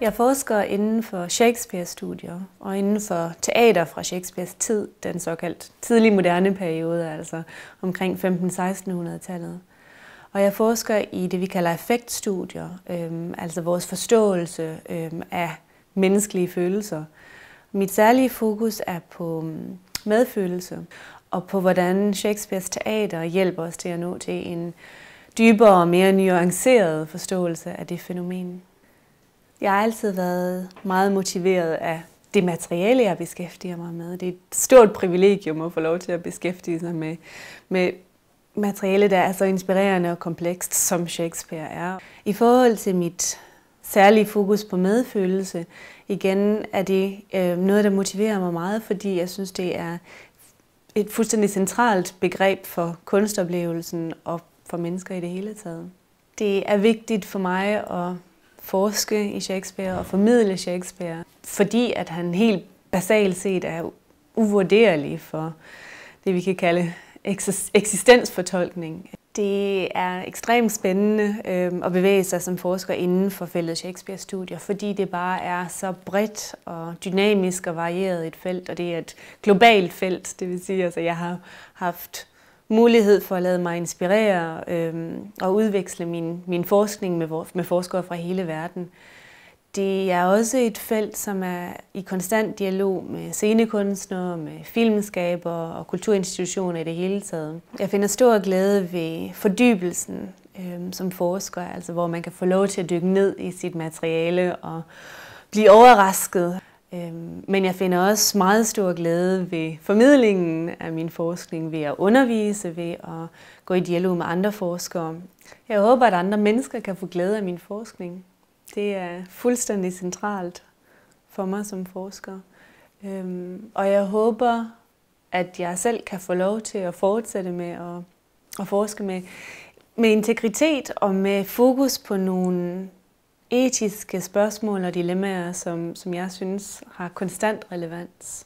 Jeg forsker inden for Shakespeare-studier og inden for teater fra Shakespeares tid, den såkaldte tidlig moderne periode, altså omkring 15-1600-tallet. Og jeg forsker i det, vi kalder effektstudier, øhm, altså vores forståelse øhm, af menneskelige følelser. Mit særlige fokus er på øhm, medfølelse og på, hvordan Shakespeares teater hjælper os til at nå til en dybere og mere nuanceret forståelse af det fænomen. Jeg har altid været meget motiveret af det materiale, jeg beskæftiger mig med. Det er et stort privilegium at få lov til at beskæftige sig med, med materiale, der er så inspirerende og komplekst, som Shakespeare er. I forhold til mit særlige fokus på medfølelse, igen er det øh, noget, der motiverer mig meget, fordi jeg synes, det er et fuldstændig centralt begreb for kunstoplevelsen og for mennesker i det hele taget. Det er vigtigt for mig at forske i Shakespeare og formidle Shakespeare, fordi at han helt basalt set er uvurderlig for det, vi kan kalde eksistensfortolkning. Det er ekstremt spændende øhm, at bevæge sig som forsker inden for feltet Shakespeare-studier, fordi det bare er så bredt og dynamisk og varieret et felt, og det er et globalt felt. Det vil sige, at altså, jeg har haft mulighed for at lade mig inspirere øh, og udveksle min, min forskning med, med forskere fra hele verden. Det er også et felt, som er i konstant dialog med scenekunstnere, med filmskabere og kulturinstitutioner i det hele taget. Jeg finder stor glæde ved fordybelsen øh, som forsker, altså hvor man kan få lov til at dykke ned i sit materiale og blive overrasket. Øhm, men jeg finder også meget stor glæde ved formidlingen af min forskning, ved at undervise, ved at gå i dialog med andre forskere. Jeg håber, at andre mennesker kan få glæde af min forskning. Det er fuldstændig centralt for mig som forsker. Øhm, og jeg håber, at jeg selv kan få lov til at fortsætte med at, at forske med, med integritet og med fokus på nogle etiske spørgsmål og dilemmaer, som, som jeg synes har konstant relevans.